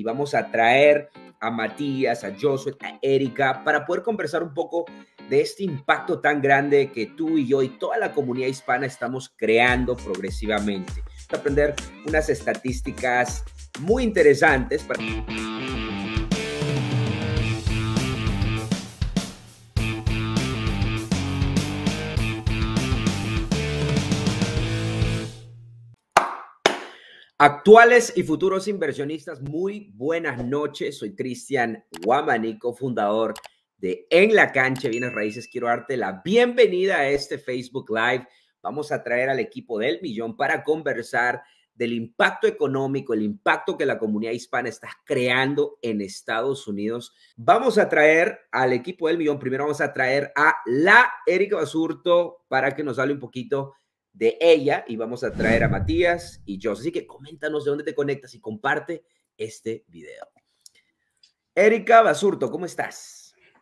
y vamos a traer a Matías, a Josué, a Erika, para poder conversar un poco de este impacto tan grande que tú y yo y toda la comunidad hispana estamos creando progresivamente. Vamos a aprender unas estadísticas muy interesantes para... Actuales y futuros inversionistas, muy buenas noches. Soy Cristian Guamanico, fundador de En la Cancha Bienes Raíces. Quiero darte la bienvenida a este Facebook Live. Vamos a traer al equipo del millón para conversar del impacto económico, el impacto que la comunidad hispana está creando en Estados Unidos. Vamos a traer al equipo del millón. Primero vamos a traer a la Erika Basurto para que nos hable un poquito de ella y vamos a traer a Matías y yo. Así que coméntanos de dónde te conectas y comparte este video. Erika Basurto, ¿cómo estás?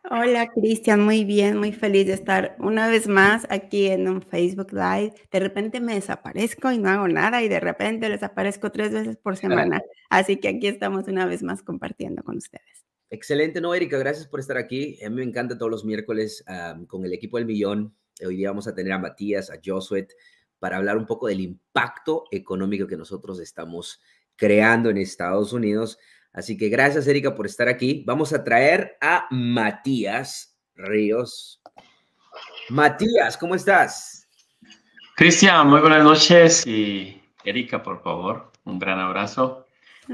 Hola Cristian, muy bien, muy feliz de estar una vez más aquí en un Facebook Live. De repente me desaparezco y no hago nada y de repente desaparezco tres veces por semana. Así que aquí estamos una vez más compartiendo con ustedes. Excelente, no, Erika, gracias por estar aquí. A mí me encanta todos los miércoles con el equipo del millón. Hoy día vamos a tener a Matías, a Josuet, para hablar un poco del impacto económico que nosotros estamos creando en Estados Unidos. Así que gracias, Erika, por estar aquí. Vamos a traer a Matías Ríos. Matías, ¿cómo estás? Cristian, muy buenas noches y Erika, por favor, un gran abrazo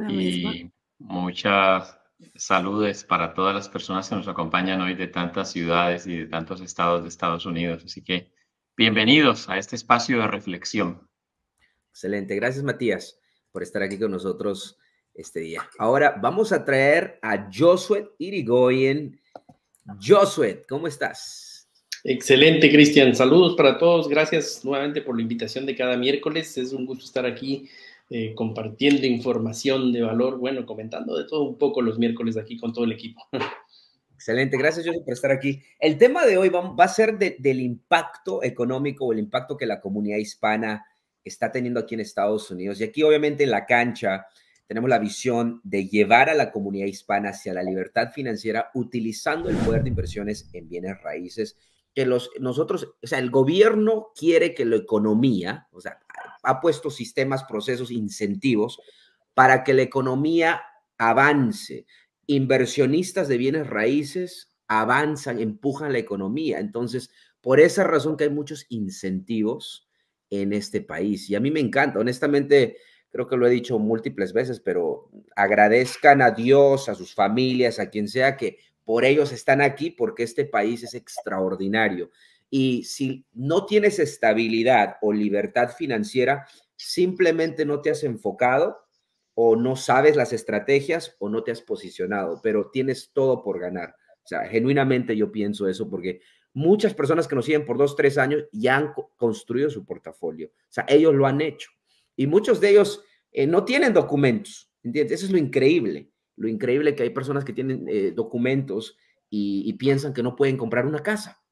y muchas saludes para todas las personas que nos acompañan hoy de tantas ciudades y de tantos estados de Estados Unidos. Así que Bienvenidos a este espacio de reflexión. Excelente, gracias Matías por estar aquí con nosotros este día. Ahora vamos a traer a Josué Irigoyen. Josué, ¿cómo estás? Excelente, Cristian. Saludos para todos. Gracias nuevamente por la invitación de cada miércoles. Es un gusto estar aquí eh, compartiendo información de valor, bueno, comentando de todo un poco los miércoles aquí con todo el equipo. Excelente, gracias José por estar aquí. El tema de hoy va, a ser del impacto económico o el impacto que la comunidad hispana está teniendo aquí en Estados Unidos. Y aquí obviamente en la cancha tenemos la visión de llevar a la comunidad hispana hacia la libertad financiera utilizando el poder de inversiones en bienes raíces, que los, nosotros, o sea, el gobierno quiere que la economía, o sea, ha puesto sistemas, procesos, incentivos para que la economía avance inversionistas de bienes raíces avanzan, empujan la economía. Entonces, por esa razón que hay muchos incentivos en este país. Y a mí me encanta, honestamente, creo que lo he dicho múltiples veces, pero agradezcan a Dios, a sus familias, a quien sea que por ellos están aquí, porque este país es extraordinario. Y si no tienes estabilidad o libertad financiera, simplemente no te has enfocado o no sabes las estrategias o no te has posicionado, pero tienes todo por ganar. O sea, genuinamente yo pienso eso porque muchas personas que nos siguen por dos, tres años ya han construido su portafolio. O sea, ellos lo han hecho. Y muchos de ellos eh, no tienen documentos. ¿Entiendes? Eso es lo increíble. Lo increíble que hay personas que tienen eh, documentos y, piensan que no pueden comprar una casa.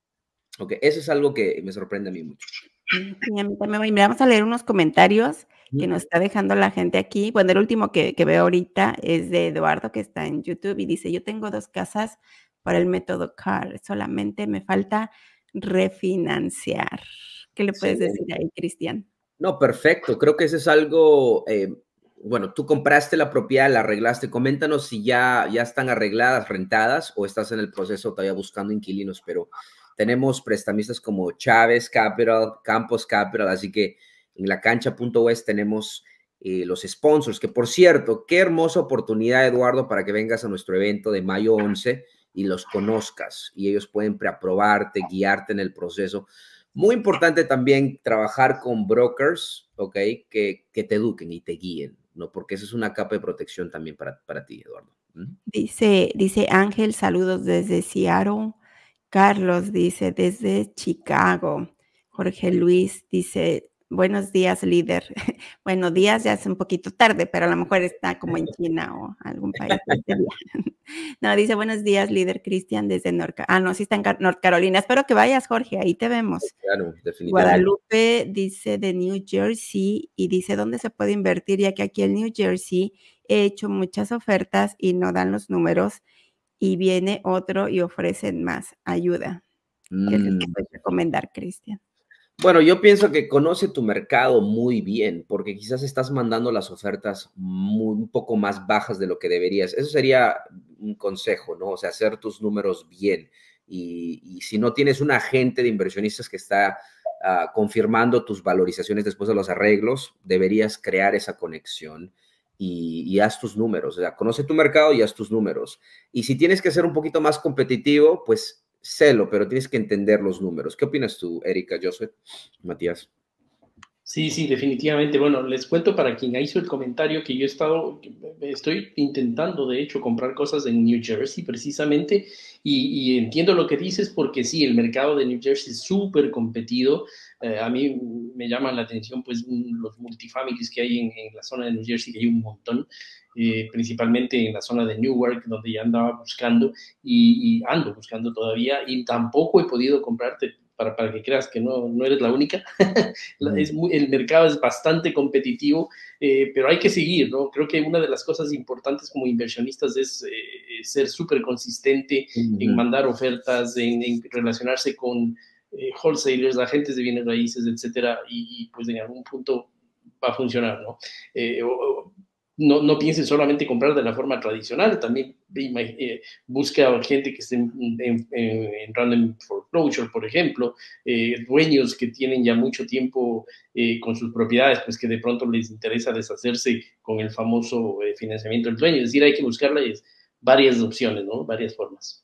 Ok, eso es algo que me sorprende a mí mucho. Sí, a mí también. vamos a leer unos comentarios que nos está dejando la gente aquí. Bueno, el último que, veo ahorita es de Eduardo, que está en YouTube y dice, yo tengo dos casas para el método CAR, solamente me falta refinanciar. ¿Qué le puedes decir ahí, Cristian? No, perfecto. Creo que eso es algo, eh, bueno, tú compraste la propiedad, la arreglaste. Coméntanos si ya, ya están arregladas, rentadas o estás en el proceso todavía buscando inquilinos, pero tenemos prestamistas como Chávez Capital, Campos Capital, así que en la cancha.es tenemos eh, los sponsors, que por cierto, qué hermosa oportunidad, Eduardo, para que vengas a nuestro evento de mayo 11 y los conozcas y ellos pueden preaprobarte, guiarte en el proceso. Muy importante también trabajar con brokers, ¿ok? Que, te eduquen y te guíen, ¿no? Porque esa es una capa de protección también para, ti, Eduardo. ¿Mm? Dice, dice Ángel, saludos desde Seattle. Carlos dice, desde Chicago. Jorge Luis dice, Buenos días, líder. Buenos días, ya es un poquito tarde, pero a lo mejor está como en China o algún país. Este no, dice buenos días, líder Cristian desde Norca. Ah, no, sí está en North Carolina. Espero que vayas, Jorge, ahí te vemos. Claro, definitivamente. Guadalupe dice de New Jersey y dice dónde se puede invertir, ya que aquí en New Jersey he hecho muchas ofertas y no dan los números y viene otro y ofrecen más ayuda. ¿Qué es que mm. puedes recomendar, Cristian? Bueno, yo pienso que conoce tu mercado muy bien, porque quizás estás mandando las ofertas un poco más bajas de lo que deberías. Eso sería un consejo, ¿no? O sea, hacer tus números bien. Y, si no tienes un agente de inversionistas que está ah, confirmando tus valorizaciones después de los arreglos, deberías crear esa conexión. y, haz tus números. O sea, conoce tu mercado y haz tus números. Y si tienes que ser un poquito más competitivo, pues celo, pero tienes que entender los números. ¿Qué opinas tú, Erika, Joseph, Matías? Sí, sí, definitivamente. Bueno, les cuento para quien hizo el comentario que yo he estado, estoy intentando de hecho comprar cosas en New Jersey precisamente y, entiendo lo que dices porque sí, el mercado de New Jersey es súper competido. Eh, a mí me llaman la atención pues los multifamilies que hay en, la zona de New Jersey, que hay un montón. Eh, principalmente en la zona de Newark, donde ya andaba buscando y, ando buscando todavía, y tampoco he podido comprarte para, que creas que no, eres la única. es el mercado es bastante competitivo, eh, pero hay que seguir, ¿no? Creo que una de las cosas importantes como inversionistas es eh, eh, ser súper consistente en mandar ofertas, en, relacionarse con wholesalers, agentes de bienes raíces, etcétera, y, pues en algún punto va a funcionar, ¿no? no, no piensen solamente comprar de la forma tradicional, también eh, busca a gente que esté en, en, Foreclosure, por ejemplo, eh, dueños que tienen ya mucho tiempo eh, con sus propiedades, pues que de pronto les interesa deshacerse con el famoso financiamiento del dueño. Es decir, hay que buscarles varias opciones, ¿no? Varias formas.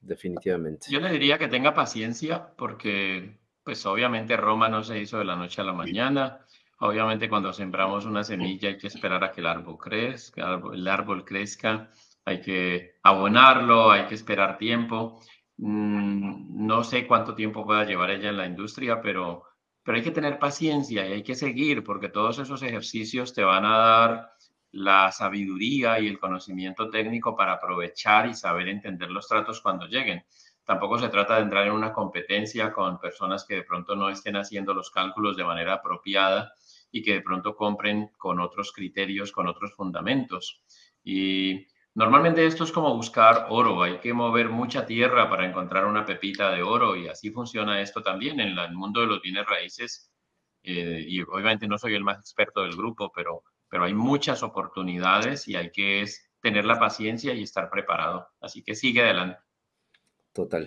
Definitivamente. Yo le diría que tenga paciencia porque, pues obviamente Roma no se hizo de la noche a la mañana. Obviamente cuando sembramos una semilla hay que esperar a que el árbol crezca, el árbol crezca, hay que abonarlo, hay que esperar tiempo. Mm, no sé cuánto tiempo pueda llevar ella en la industria, pero, pero hay que tener paciencia y hay que seguir porque todos esos ejercicios te van a dar la sabiduría y el conocimiento técnico para aprovechar y saber entender los tratos cuando lleguen. Tampoco se trata de entrar en una competencia con personas que de pronto no estén haciendo los cálculos de manera apropiada y que de pronto compren con otros criterios, con otros fundamentos. Y normalmente esto es como buscar oro, hay que mover mucha tierra para encontrar una pepita de oro y así funciona esto también en el mundo de los bienes raíces. Eh, y obviamente no soy el más experto del grupo, pero, pero hay muchas oportunidades y hay que es tener la paciencia y estar preparado. Así que sigue adelante. Total.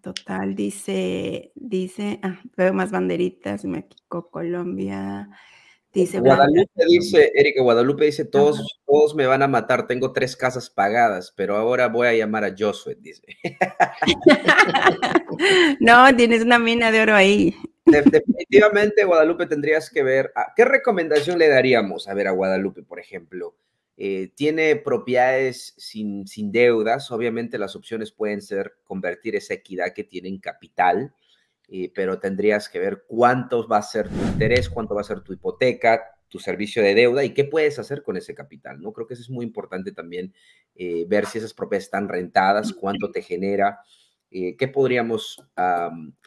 total. Dice, dice, ah, veo más banderitas, México, Colombia. Dice Guadalupe dice, Erika Guadalupe dice, todos, todos me van a matar, tengo tres casas pagadas, pero ahora voy a llamar a Josué, dice. no, tienes una mina de oro ahí. definitivamente, Guadalupe, tendrías que ver, ah, ¿qué recomendación le daríamos a ver a Guadalupe, por ejemplo? Eh, tiene propiedades sin, deudas. Obviamente las opciones pueden ser convertir esa equidad que tiene en capital, eh, pero tendrías que ver cuánto va a ser tu interés, cuánto va a ser tu hipoteca, tu servicio de deuda y qué puedes hacer con ese capital. No creo que eso es muy importante también eh, ver si esas propiedades están rentadas, cuánto te genera. Eh, ¿Qué podríamos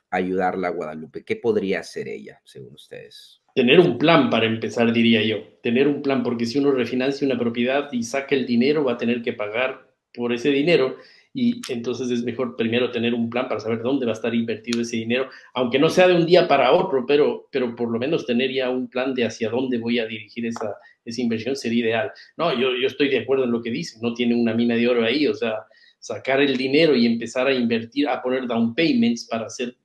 ayudarla a Guadalupe? ¿Qué podría hacer ella, según ustedes? Tener un plan para empezar, diría yo. Tener un plan, porque si uno refinancia una propiedad y saca el dinero, va a tener que pagar por ese dinero. Y entonces es mejor primero tener un plan para saber dónde va a estar invertido ese dinero, aunque no sea de un día para otro, pero, pero por lo menos tener ya un plan de hacia dónde voy a dirigir esa, esa inversión sería ideal. No, yo, yo estoy de acuerdo en lo que dice, no tiene una mina de oro ahí, o sea, sacar el dinero y empezar a invertir, a poner down payments para hacer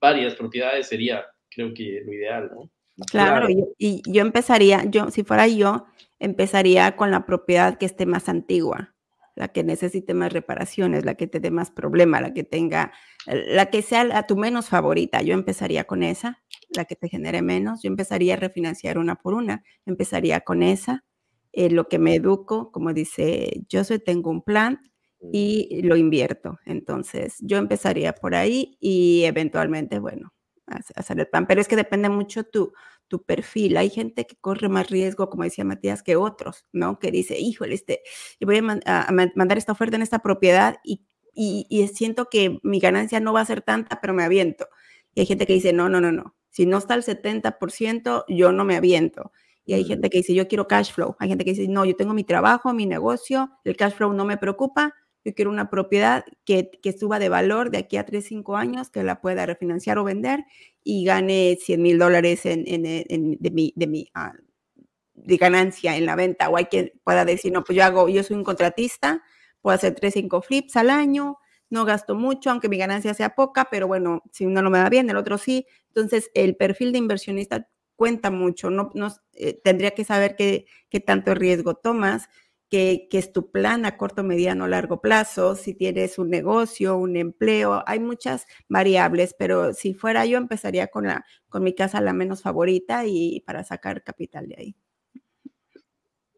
varias propiedades sería, creo que, lo ideal, ¿no? Claro, Y, yo empezaría, yo, si fuera yo, empezaría con la propiedad que esté más antigua, la que necesite más reparaciones, la que te dé más problema, la que tenga, la que sea a tu menos favorita. Yo empezaría con esa, la que te genere menos. Yo empezaría a refinanciar una por una. Empezaría con esa, eh, lo que me educo, como dice, yo soy, tengo un plan, Mm. y lo invierto. Entonces, yo empezaría por ahí y eventualmente, bueno, hacer el pan Pero es que depende mucho tu, tu perfil. Hay gente que corre más riesgo, como decía Matías, que otros, ¿no? Que dice, híjole, este, yo voy a, mandar esta oferta en esta propiedad y, y, y, siento que mi ganancia no va a ser tanta, pero me aviento. Y hay gente que dice, no, no, no, no. Si no está el 70%, yo no me aviento. Y hay mm. gente que dice, yo quiero cash flow. Hay gente que dice, no, yo tengo mi trabajo, mi negocio, el cash flow no me preocupa, yo quiero una propiedad que, que suba de valor de aquí a 3, 5 años, que la pueda refinanciar o vender y gane 100 mil dólares en, eh, en, de mi, de, mi ah, de ganancia en la venta. O hay quien pueda decir, no, pues yo hago, yo soy un contratista, puedo hacer 3, 5 flips al año, no gasto mucho, aunque mi ganancia sea poca, pero bueno, si uno no me va bien, el otro sí. Entonces, el perfil de inversionista cuenta mucho, no, no eh, tendría que saber qué, qué tanto riesgo tomas que, es tu plan a corto, mediano, largo plazo, si tienes un negocio, un empleo, hay muchas variables, pero si fuera yo empezaría con, la, con mi casa la menos favorita y para sacar capital de ahí.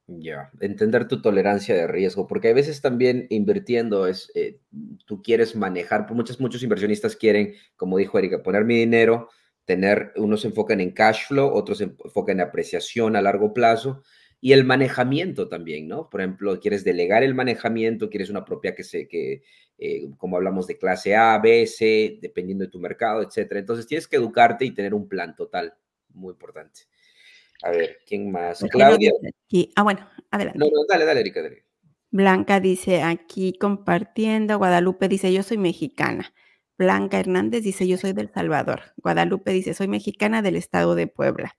Ya, entender tu tolerancia de riesgo, porque a veces también invirtiendo es, eh, tú quieres manejar, muchos, muchos inversionistas quieren, como dijo Erika, poner mi dinero, tener, unos se enfocan en cash flow, otros se enfocan en apreciación a largo plazo, y el manejamiento también, ¿no? Por ejemplo, quieres delegar el manejamiento, quieres una propia que se, que, eh, como hablamos de clase A, B, C, dependiendo de tu mercado, etcétera. Entonces tienes que educarte y tener un plan total, muy importante. A ver, ¿quién más? Claudia. Ah, bueno, adelante. No, no, dale, dale, Erika. Blanca dice aquí compartiendo, Guadalupe dice yo soy mexicana. Blanca Hernández dice yo soy del Salvador. Guadalupe dice soy mexicana del estado de Puebla.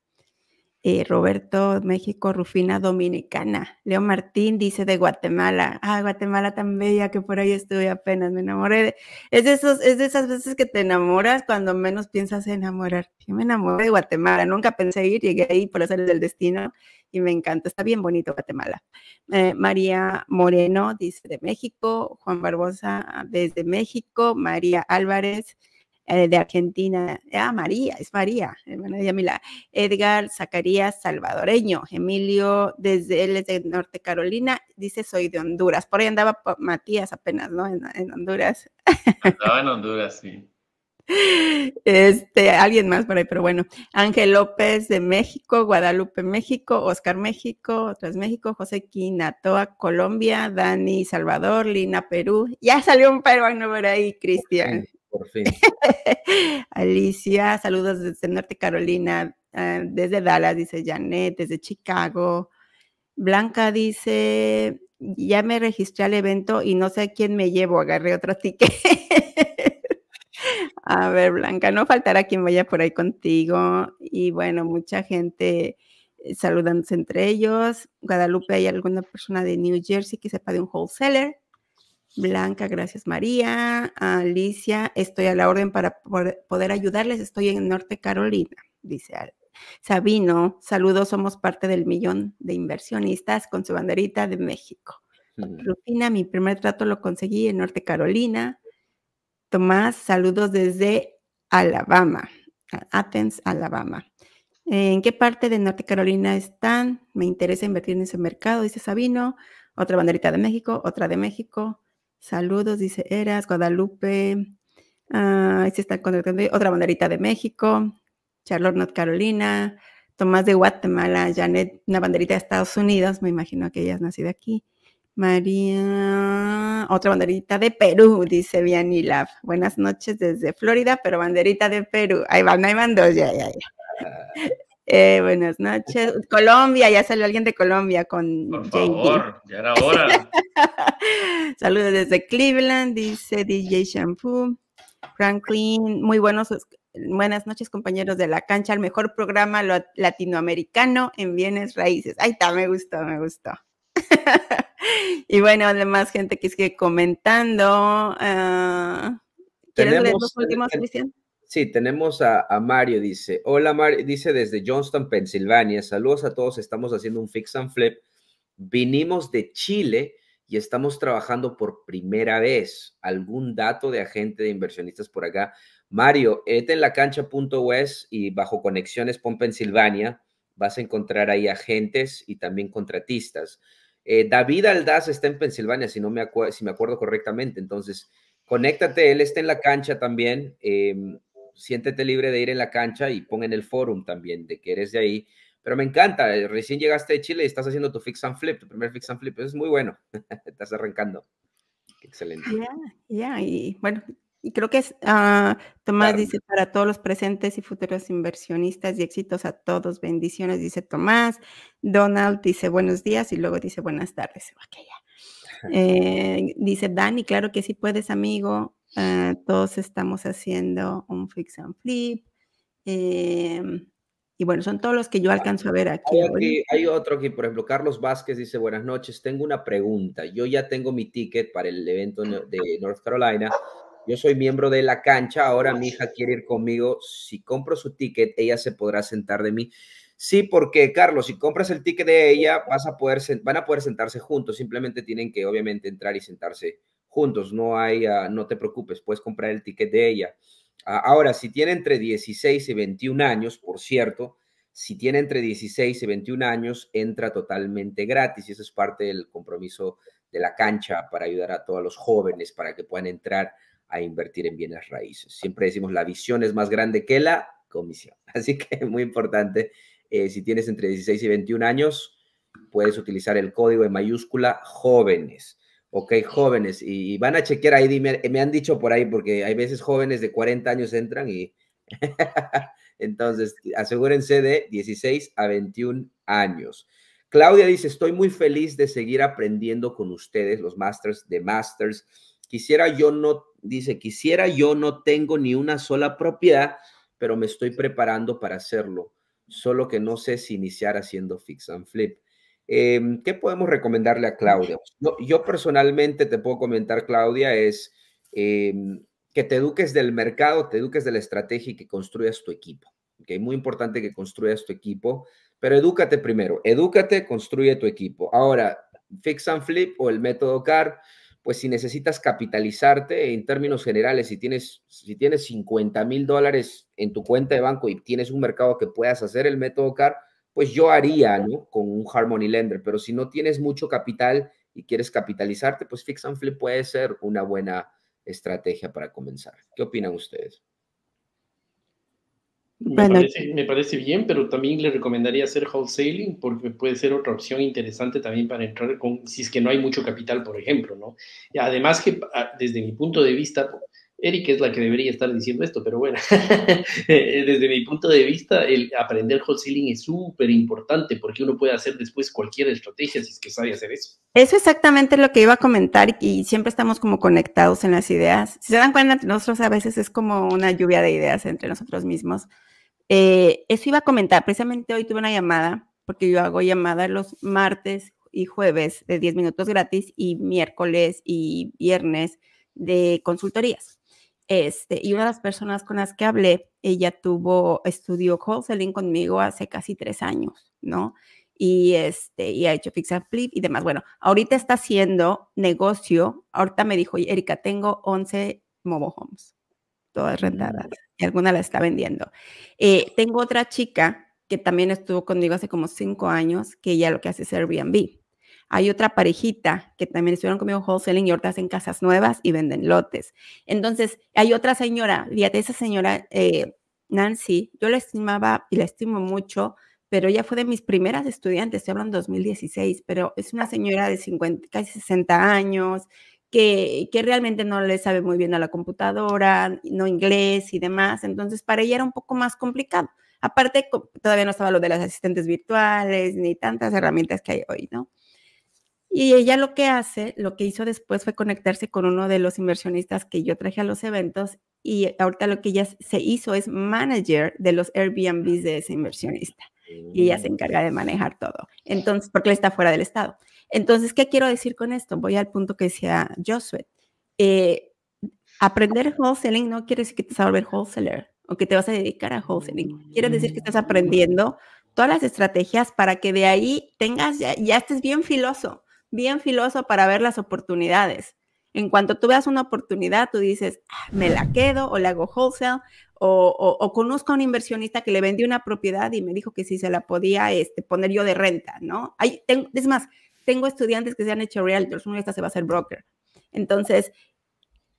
Eh, Roberto, México, Rufina Dominicana. Leo Martín dice de Guatemala. Ah, Guatemala tan bella que por ahí estuve apenas, me enamoré. De... Es, de esos, es de esas veces que te enamoras cuando menos piensas enamorar. Yo me enamoré de Guatemala, nunca pensé ir, llegué ahí por hacer del destino y me encanta. Está bien bonito Guatemala. Eh, María Moreno dice de México, Juan Barbosa ah, desde México, María Álvarez. Eh, de Argentina, ah, María, es María, hermana eh, de Yamila, Edgar Zacarías Salvadoreño, Emilio, desde él es de Norte Carolina, dice soy de Honduras, por ahí andaba Matías apenas, ¿no? En, Honduras. Andaba en Honduras, sí. Este, alguien más por ahí, pero bueno. Ángel López de México, Guadalupe, México, Oscar México, otras México, José Quinatoa, Colombia, Dani Salvador, Lina Perú. Ya salió un peruano por ahí, Cristian. Por fin. Alicia, saludos desde Norte Carolina, ah, desde Dallas, dice Janet, desde Chicago. Blanca dice, ya me registré al evento y no sé a quién me llevo, agarré otro ticket. a ver, Blanca, no faltará quien vaya por ahí contigo. Y bueno, mucha gente eh, saludándose entre ellos. Guadalupe, hay alguna persona de New Jersey que sepa de un wholesaler. Blanca, gracias María. Alicia, estoy a la orden para poder ayudarles. Estoy en Norte Carolina, dice Sabino. Saludos, somos parte del millón de inversionistas con su banderita de México. mi primer trato lo conseguí en Norte Carolina. Tomás, saludos desde Alabama, Athens, Alabama. ¿En qué parte de Norte Carolina están? Me interesa invertir en ese mercado, dice Sabino. Otra banderita de México, otra de México. Saludos, dice Eras, Guadalupe. Ah, ahí se está contratando otra banderita de México. Charlotte, North Carolina. Tomás de Guatemala. Janet, una banderita de Estados Unidos. Me imagino que ella es nacida aquí. María, otra banderita de Perú, dice la Buenas noches desde Florida, pero banderita de Perú. Ahí van, ahí van dos, ya, ya, ya. Eh, buenas noches. Colombia, ya salió alguien de Colombia con. Por favor, ya era hora. Saludos desde Cleveland, dice DJ Shampoo. Franklin, muy buenos, buenas noches, compañeros de la cancha, el mejor programa latinoamericano en bienes raíces. Ahí está, me gustó, me gustó. y bueno, además, gente que sigue comentando. Ah, ¿Quieres leer los eh, últimos, Cristian? Sí, tenemos a, Mario, dice. Hola, Mario, dice desde Johnston, Pensilvania. Saludos a todos, estamos haciendo un fix and flip. Vinimos de Chile y estamos trabajando por primera vez. ¿Algún dato de agente de inversionistas por acá? Mario, en la y bajo conexiones pon Pensilvania, vas a encontrar ahí agentes y también contratistas. Eh, David Aldaz está en Pensilvania, si, no me si me acuerdo correctamente. Entonces, conéctate, él está en la cancha también. Em, siéntete libre de ir en la cancha y pon en el forum también de que eres de ahí. Pero me encanta, eh, recién llegaste de Chile y estás haciendo tu fix and flip, tu primer fix and flip, es muy bueno, estás arrancando. Excelente. Ya, y bueno, y creo que es, ah, Tomás dice, para todos los presentes y futuros inversionistas y éxitos a todos, bendiciones, dice Tomás. Donald dice buenos días y luego dice buenas tardes. Eh, dice Dani, claro que sí puedes, amigo. Eh, todos estamos haciendo un fix and flip. Em, y bueno, son todos los que yo alcanzo a ver aquí. Hay, otro aquí, por ejemplo, Carlos Vázquez dice, buenas noches, tengo una pregunta. Yo ya tengo mi ticket para el evento de North Carolina. Yo soy miembro de la cancha, ahora mi hija quiere ir conmigo. Si compro su ticket, ella se podrá sentar de mí. Sí, porque Carlos, si compras el ticket de ella, vas a poder, van a poder sentarse juntos. Simplemente tienen que, obviamente, entrar y sentarse juntos, no hay, ah, no te preocupes, puedes comprar el ticket de ella. Ah, ahora, si tiene entre 16 y 21 años, por cierto, si tiene entre 16 y 21 años, entra totalmente gratis y eso es parte del compromiso de la cancha para ayudar a todos los jóvenes para que puedan entrar a invertir en bienes raíces. Siempre decimos, la visión es más grande que la comisión. Así que muy importante, eh, si tienes entre 16 y 21 años, puedes utilizar el código de mayúscula jóvenes. Ok, jóvenes, y, van a chequear ahí, me han dicho por ahí, porque hay veces jóvenes de 40 años entran y... Entonces, asegúrense de 16 a 21 años. Claudia dice, estoy muy feliz de seguir aprendiendo con ustedes, los masters de masters. Quisiera yo no, dice, quisiera yo no tengo ni una sola propiedad, pero me estoy preparando para hacerlo. Solo que no sé si iniciar haciendo fix and flip. Em, ¿Qué podemos recomendarle a Claudia? Yo, personalmente te puedo comentar, Claudia, es em, que te eduques del mercado, te eduques de la estrategia y que construyas tu equipo. ¿okay? Muy importante que construyas tu equipo, pero edúcate primero, edúcate, construye tu equipo. Ahora, Fix and Flip o el método CAR, pues si necesitas capitalizarte en términos generales, si tienes, si tienes 50 mil dólares en tu cuenta de banco y tienes un mercado que puedas hacer el método CAR, pues yo haría, Con un Harmony Lender, pero si no tienes mucho capital y quieres capitalizarte, pues Fix and Flip puede ser una buena estrategia para comenzar. ¿Qué opinan ustedes? Me, parece, bien, pero también le recomendaría hacer wholesaling porque puede ser otra opción interesante también para entrar con, si es que no hay mucho capital, por ejemplo, ¿no? Y además que ah, desde mi punto de vista, Eric es la que debería estar diciendo esto, pero bueno, eh, desde mi punto de vista, el aprender hot ceiling es súper importante porque uno puede hacer después cualquier estrategia si es que sabe hacer eso. Eso exactamente lo que iba a comentar y siempre estamos como conectados en las ideas. Si se dan cuenta, nosotros a veces es como una lluvia de ideas entre nosotros mismos. Eh, eso iba a comentar, precisamente hoy tuve una llamada, porque yo hago llamadas los martes y jueves de 10 minutos gratis y miércoles y viernes de consultorías. Este, y una de las personas con las que hablé, ella tuvo, estudio wholesaling conmigo hace casi tres años, ¿no? Y, este, y ha hecho fix and flip y demás. Bueno, ahorita está haciendo negocio. Ahorita me dijo, Erika, tengo 11 mobile homes, todas rentadas, mm. y alguna la está vendiendo. Eh, tengo otra chica que también estuvo conmigo hace como cinco años, que ella lo que hace es Airbnb. Hay otra parejita que también estuvieron conmigo wholesaling y ahorita hacen casas nuevas y venden lotes. Entonces, hay otra señora, fíjate, esa señora eh, Nancy, yo la estimaba y la estimo mucho, pero ella fue de mis primeras estudiantes, estoy hablando 2016, pero es una señora de 50, casi 60 años, que, que, realmente no le sabe muy bien a la computadora, no inglés y demás. Entonces, para ella era un poco más complicado. Aparte, todavía no estaba lo de las asistentes virtuales ni tantas herramientas que hay hoy, ¿no? Y ella lo que hace, lo que hizo después fue conectarse con uno de los inversionistas que yo traje a los eventos y ahorita lo que ella se hizo es manager de los Airbnbs ah. de ese inversionista. Y ella se encarga de manejar todo. Entonces, porque está fuera del estado. Entonces, ¿qué quiero decir con esto? Voy al punto que decía Josué. Eh, aprender wholesaling no quiere decir que te vas a volver wholesaler o que te vas a dedicar a wholesaling. Quiere decir que estás aprendiendo todas las estrategias para que de ahí tengas, ya estés bien filoso bien filoso para ver las oportunidades. En cuanto tú veas una oportunidad, tú dices, ah, me la quedo o la hago wholesale o, o, conozco a un inversionista que le vendí una propiedad y me dijo que si se la podía este, poner yo de renta, ¿no? Hay, es más, tengo estudiantes que se han hecho realtors, uno de estas se va a hacer broker. Entonces,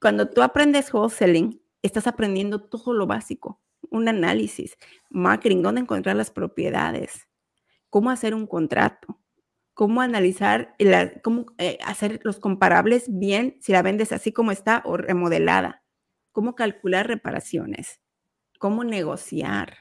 cuando tú aprendes wholesaling, estás aprendiendo todo lo básico, un análisis, marketing, dónde encontrar las propiedades, cómo hacer un contrato, cómo analizar, cómo eh, hacer los comparables bien si la vendes así como está o remodelada, cómo calcular reparaciones, cómo negociar,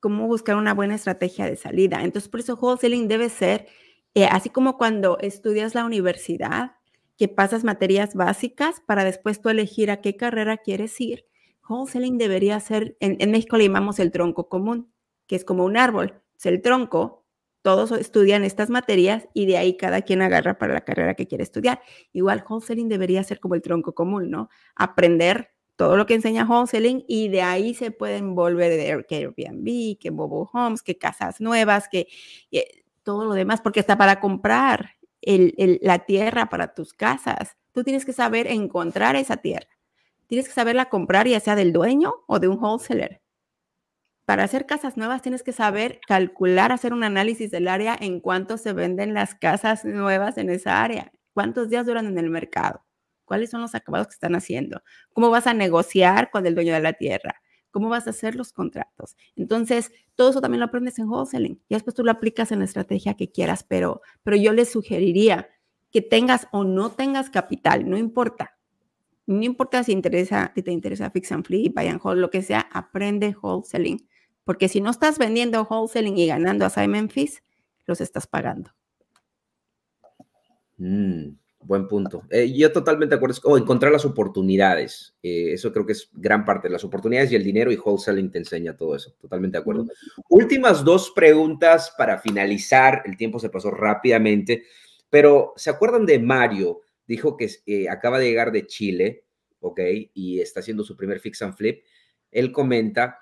cómo buscar una buena estrategia de salida. Entonces, por eso wholesaling debe ser, eh, así como cuando estudias la universidad, que pasas materias básicas para después tú elegir a qué carrera quieres ir, wholesaling debería ser, en, en México le llamamos el tronco común, que es como un árbol, es el tronco todos estudian estas materias y de ahí cada quien agarra para la carrera que quiere estudiar. Igual wholesaling debería ser como el tronco común, ¿no? Aprender todo lo que enseña wholesaling y de ahí se pueden volver que Airbnb, que Bobo homes, que casas nuevas, que, eh, todo lo demás, porque está para comprar la tierra para tus casas, tú tienes que saber encontrar esa tierra. Tienes que saberla comprar ya sea del dueño o de un wholesaler para hacer casas nuevas tienes que saber calcular, hacer un análisis del área en cuánto se venden las casas nuevas en esa área, cuántos días duran en el mercado, cuáles son los acabados que están haciendo, cómo vas a negociar con el dueño de la tierra, cómo vas a hacer los contratos. Entonces, todo eso también lo aprendes en wholesaling y después tú lo aplicas en la estrategia que quieras, pero, pero yo les sugeriría que tengas o no tengas capital, no importa, no importa si, interesa, te interesa fix and flip, buy and hold, lo que sea, aprende wholesaling. Porque si no estás vendiendo wholesaling y ganando a Simon fees, los estás pagando. Mm, buen punto. Eh, yo totalmente acuerdo. Oh, encontrar las oportunidades. Eh, eso creo que es gran parte. Las oportunidades y el dinero y wholesaling te enseña todo eso. Totalmente de acuerdo. Últimas dos preguntas para finalizar. El tiempo se pasó rápidamente. Pero, ¿se acuerdan de Mario? Dijo que eh, acaba de llegar de Chile, ¿ok? Y está haciendo su primer fix and flip. Él comenta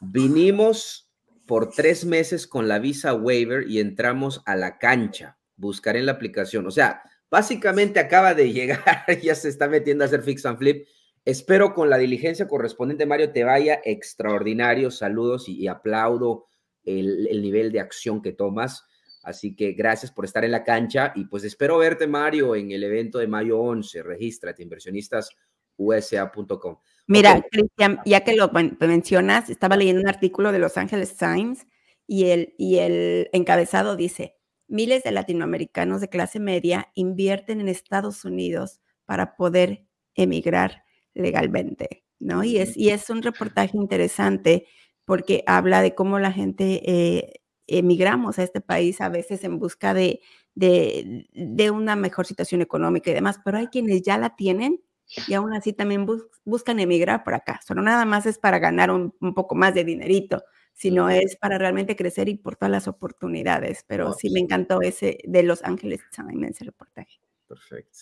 Vinimos por tres meses con la visa waiver y entramos a la cancha. Buscaré en la aplicación. O sea, básicamente acaba de llegar, ya se está metiendo a hacer fix and flip. Espero con la diligencia correspondiente, Mario, te vaya extraordinario. Saludos y, aplaudo el, nivel de acción que tomas. Así que gracias por estar en la cancha y pues espero verte, Mario, en el evento de mayo 11. Regístrate, inversionistas usa.com. Mira, Cristian, ya que lo mencionas, estaba leyendo un artículo de Los Angeles Times y el, y el encabezado dice, miles de latinoamericanos de clase media invierten en Estados Unidos para poder emigrar legalmente, ¿no? Y es, y es un reportaje interesante porque habla de cómo la gente eh, emigramos a este país a veces en busca de, de, de, una mejor situación económica y demás, pero hay quienes ya la tienen y aún así también buscan emigrar por acá. Solo nada más es para ganar un, poco más de dinerito, sino es para realmente crecer y por todas las oportunidades. Pero sí me encantó ese de Los Ángeles Times, ese reportaje. Perfecto.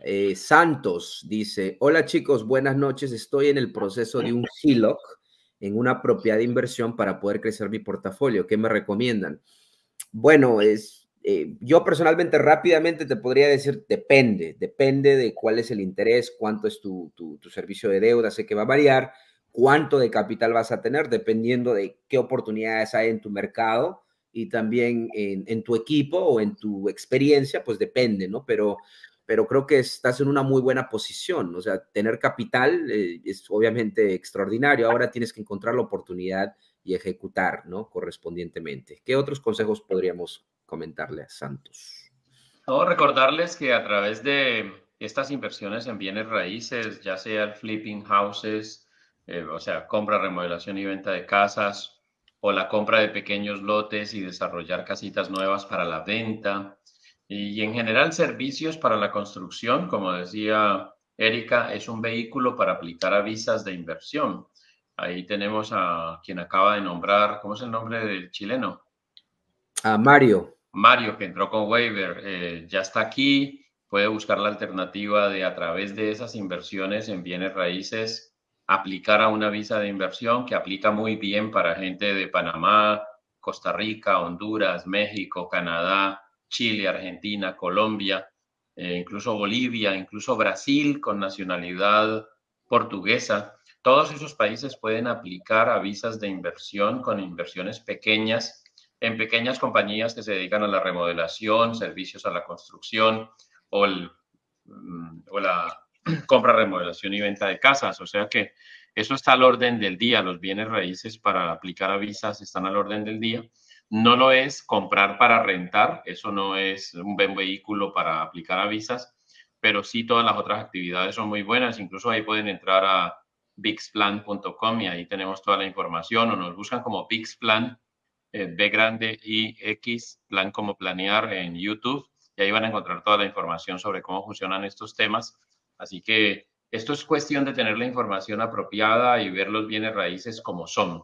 Eh, Santos dice, hola chicos, buenas noches, estoy en el proceso de un HELOC en una propiedad de inversión para poder crecer mi portafolio. ¿Qué me recomiendan? Bueno, es eh, yo personalmente rápidamente te podría decir, depende, depende de cuál es el interés, cuánto es tu, tu, servicio de deuda, sé que va a variar, cuánto de capital vas a tener, dependiendo de qué oportunidades hay en tu mercado y también en, tu equipo o en tu experiencia, pues depende, ¿no? Pero, pero creo que estás en una muy buena posición, o sea, tener capital eh, es obviamente extraordinario, ahora tienes que encontrar la oportunidad y ejecutar, ¿no? Correspondientemente. ¿Qué otros consejos podríamos comentarle a Santos. No, recordarles que a través de estas inversiones en bienes raíces, ya sea el flipping houses, eh, o sea, compra, remodelación y venta de casas, o la compra de pequeños lotes y desarrollar casitas nuevas para la venta, y, y en general servicios para la construcción, como decía Erika, es un vehículo para aplicar a visas de inversión. Ahí tenemos a quien acaba de nombrar, ¿cómo es el nombre del chileno? A Mario. Mario, que entró con waiver, eh, ya está aquí, puede buscar la alternativa de a través de esas inversiones en bienes raíces, aplicar a una visa de inversión que aplica muy bien para gente de Panamá, Costa Rica, Honduras, México, Canadá, Chile, Argentina, Colombia, eh, incluso Bolivia, incluso Brasil con nacionalidad portuguesa. Todos esos países pueden aplicar a visas de inversión con inversiones pequeñas en pequeñas compañías que se dedican a la remodelación, servicios a la construcción o, mm, la compra, remodelación y venta de casas. O sea que eso está al orden del día. Los bienes raíces para aplicar a visas están al orden del día. No lo es comprar para rentar, eso no es un buen vehículo para aplicar a visas, pero sí todas las otras actividades son muy buenas. Incluso ahí pueden entrar a bigsplan.com y ahí tenemos toda la información o nos buscan como bigsplan B eh, grande y X, plan como planear en YouTube. Y ahí van a encontrar toda la información sobre cómo funcionan estos temas. Así que esto es cuestión de tener la información apropiada y ver los bienes raíces como son.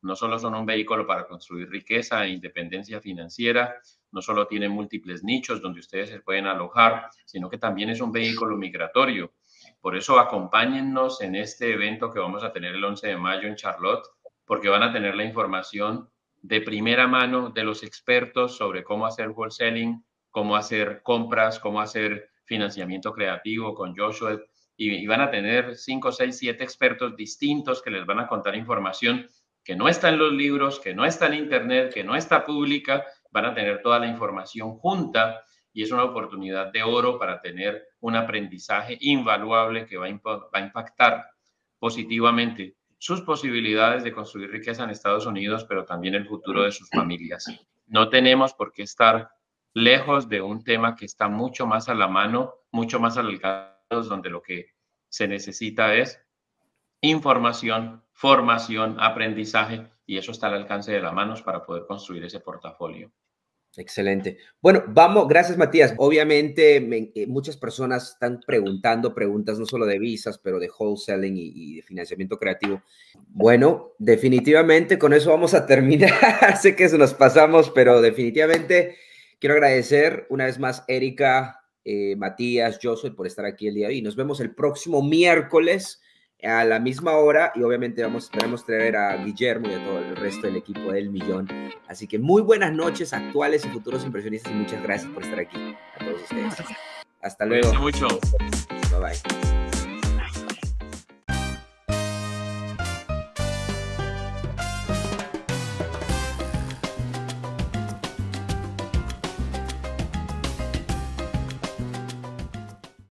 No solo son un vehículo para construir riqueza e independencia financiera, no solo tienen múltiples nichos donde ustedes se pueden alojar, sino que también es un vehículo migratorio. Por eso acompáñennos en este evento que vamos a tener el 11 de mayo en Charlotte, porque van a tener la información de primera mano de los expertos sobre cómo hacer wholesaling, cómo hacer compras, cómo hacer financiamiento creativo con Joshua. Y, van a tener 5, 6, 7 expertos distintos que les van a contar información que no está en los libros, que no está en Internet, que no está pública. Van a tener toda la información junta y es una oportunidad de oro para tener un aprendizaje invaluable que va va a impactar positivamente sus posibilidades de construir riqueza en Estados Unidos, pero también el futuro de sus familias. No tenemos por qué estar lejos de un tema que está mucho más a la mano, mucho más al alcance, donde lo que se necesita es información, formación, aprendizaje, y eso está al alcance de las manos para poder construir ese portafolio. Excelente. Bueno, vamos, gracias Matías. Obviamente eh, muchas personas están preguntando preguntas no solo de visas, pero de wholesaling y, de financiamiento creativo. Bueno, definitivamente con eso vamos a terminar. sé que se nos pasamos, pero definitivamente quiero agradecer una vez más Erika, eh, Matías, yo soy por estar aquí el día de hoy. Nos vemos el próximo miércoles a la misma hora y obviamente vamos, esperamos traer a Guillermo y a todo el resto del equipo del millón. Así que muy buenas noches actuales y futuros impresionistas y muchas gracias por estar aquí a todos ustedes. Hasta luego. Mucho. Bye